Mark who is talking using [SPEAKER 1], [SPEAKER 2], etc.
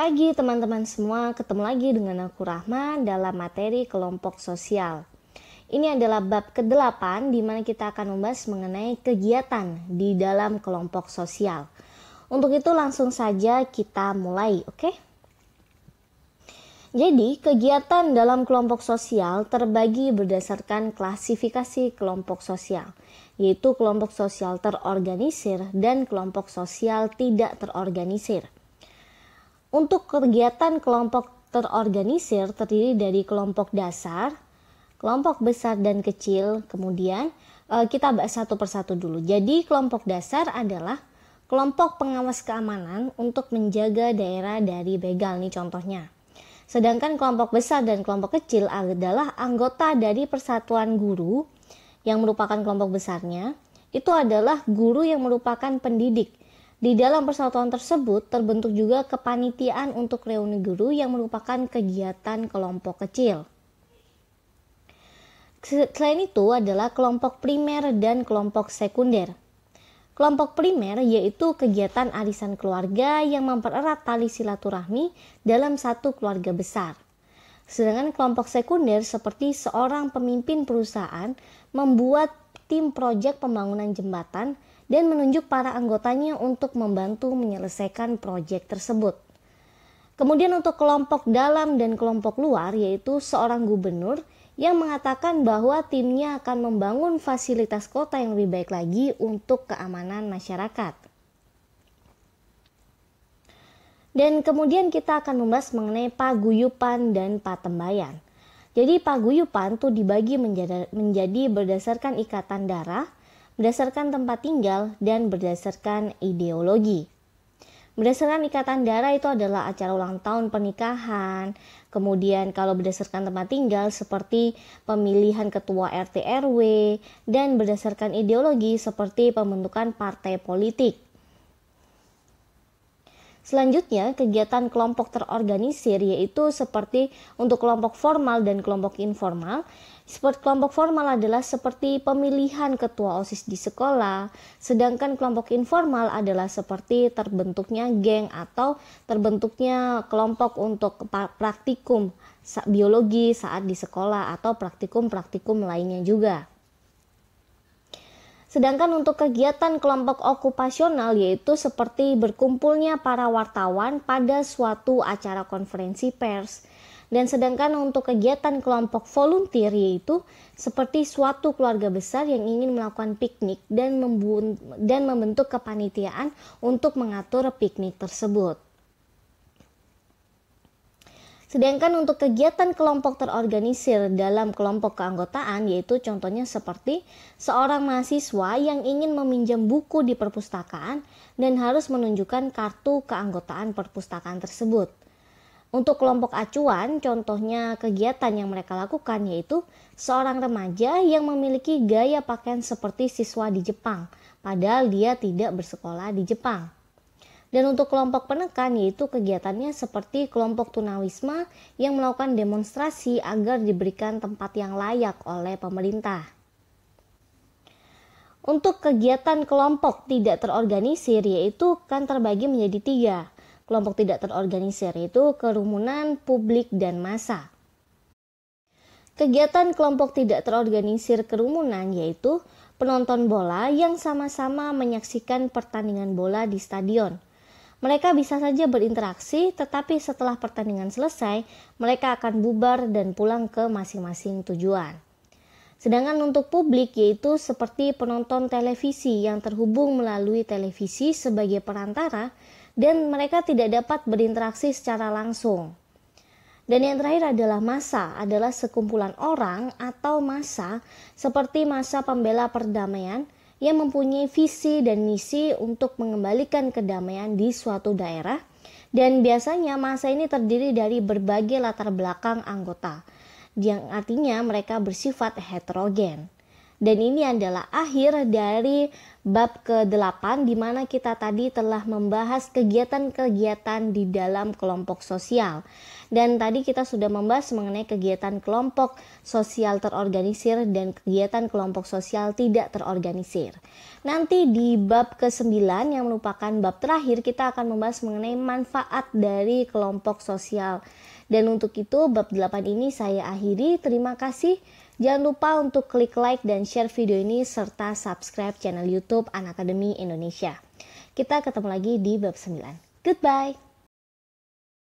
[SPEAKER 1] pagi teman-teman semua, ketemu lagi dengan aku Rahma dalam materi kelompok sosial. Ini adalah bab ke-8 di mana kita akan membahas mengenai kegiatan di dalam kelompok sosial. Untuk itu langsung saja kita mulai, oke? Okay? Jadi, kegiatan dalam kelompok sosial terbagi berdasarkan klasifikasi kelompok sosial, yaitu kelompok sosial terorganisir dan kelompok sosial tidak terorganisir. Untuk kegiatan kelompok terorganisir terdiri dari kelompok dasar, kelompok besar dan kecil. Kemudian eh, kita bahas satu persatu dulu. Jadi kelompok dasar adalah kelompok pengawas keamanan untuk menjaga daerah dari begal nih contohnya. Sedangkan kelompok besar dan kelompok kecil adalah anggota dari persatuan guru yang merupakan kelompok besarnya. Itu adalah guru yang merupakan pendidik di dalam persatuan tersebut terbentuk juga kepanitiaan untuk reuni guru yang merupakan kegiatan kelompok kecil. Selain itu adalah kelompok primer dan kelompok sekunder. Kelompok primer yaitu kegiatan arisan keluarga yang mempererat tali silaturahmi dalam satu keluarga besar. Sedangkan kelompok sekunder seperti seorang pemimpin perusahaan membuat tim proyek pembangunan jembatan dan menunjuk para anggotanya untuk membantu menyelesaikan proyek tersebut. Kemudian untuk kelompok dalam dan kelompok luar yaitu seorang gubernur yang mengatakan bahwa timnya akan membangun fasilitas kota yang lebih baik lagi untuk keamanan masyarakat. Dan kemudian kita akan membahas mengenai paguyupan dan patembayan. Jadi paguyupan itu dibagi menjadi berdasarkan ikatan darah, berdasarkan tempat tinggal, dan berdasarkan ideologi. Berdasarkan ikatan darah itu adalah acara ulang tahun pernikahan. Kemudian kalau berdasarkan tempat tinggal seperti pemilihan ketua RT RW dan berdasarkan ideologi seperti pembentukan partai politik. Selanjutnya, kegiatan kelompok terorganisir yaitu seperti untuk kelompok formal dan kelompok informal. Seperti kelompok formal adalah seperti pemilihan ketua OSIS di sekolah, sedangkan kelompok informal adalah seperti terbentuknya geng atau terbentuknya kelompok untuk praktikum biologi saat di sekolah atau praktikum-praktikum lainnya juga. Sedangkan untuk kegiatan kelompok okupasional yaitu seperti berkumpulnya para wartawan pada suatu acara konferensi pers. Dan sedangkan untuk kegiatan kelompok volunteer yaitu seperti suatu keluarga besar yang ingin melakukan piknik dan, dan membentuk kepanitiaan untuk mengatur piknik tersebut. Sedangkan untuk kegiatan kelompok terorganisir dalam kelompok keanggotaan yaitu contohnya seperti seorang mahasiswa yang ingin meminjam buku di perpustakaan dan harus menunjukkan kartu keanggotaan perpustakaan tersebut. Untuk kelompok acuan, contohnya kegiatan yang mereka lakukan yaitu seorang remaja yang memiliki gaya pakaian seperti siswa di Jepang, padahal dia tidak bersekolah di Jepang. Dan untuk kelompok penekan yaitu kegiatannya seperti kelompok tunawisma yang melakukan demonstrasi agar diberikan tempat yang layak oleh pemerintah. Untuk kegiatan kelompok tidak terorganisir yaitu kan terbagi menjadi tiga. Kelompok tidak terorganisir yaitu kerumunan, publik, dan massa. Kegiatan kelompok tidak terorganisir kerumunan yaitu penonton bola yang sama-sama menyaksikan pertandingan bola di stadion. Mereka bisa saja berinteraksi, tetapi setelah pertandingan selesai, mereka akan bubar dan pulang ke masing-masing tujuan. Sedangkan untuk publik yaitu seperti penonton televisi yang terhubung melalui televisi sebagai perantara dan mereka tidak dapat berinteraksi secara langsung. Dan yang terakhir adalah masa, adalah sekumpulan orang atau masa, seperti masa pembela perdamaian yang mempunyai visi dan misi untuk mengembalikan kedamaian di suatu daerah dan biasanya masa ini terdiri dari berbagai latar belakang anggota yang artinya mereka bersifat heterogen. Dan ini adalah akhir dari bab ke-8 di mana kita tadi telah membahas kegiatan-kegiatan di dalam kelompok sosial. Dan tadi kita sudah membahas mengenai kegiatan kelompok sosial terorganisir dan kegiatan kelompok sosial tidak terorganisir. Nanti di bab ke-9 yang merupakan bab terakhir kita akan membahas mengenai manfaat dari kelompok sosial. Dan untuk itu bab 8 ini saya akhiri. Terima kasih. Jangan lupa untuk klik like dan share video ini serta subscribe channel YouTube Anak Akademi Indonesia. Kita ketemu lagi di bab 9. Goodbye.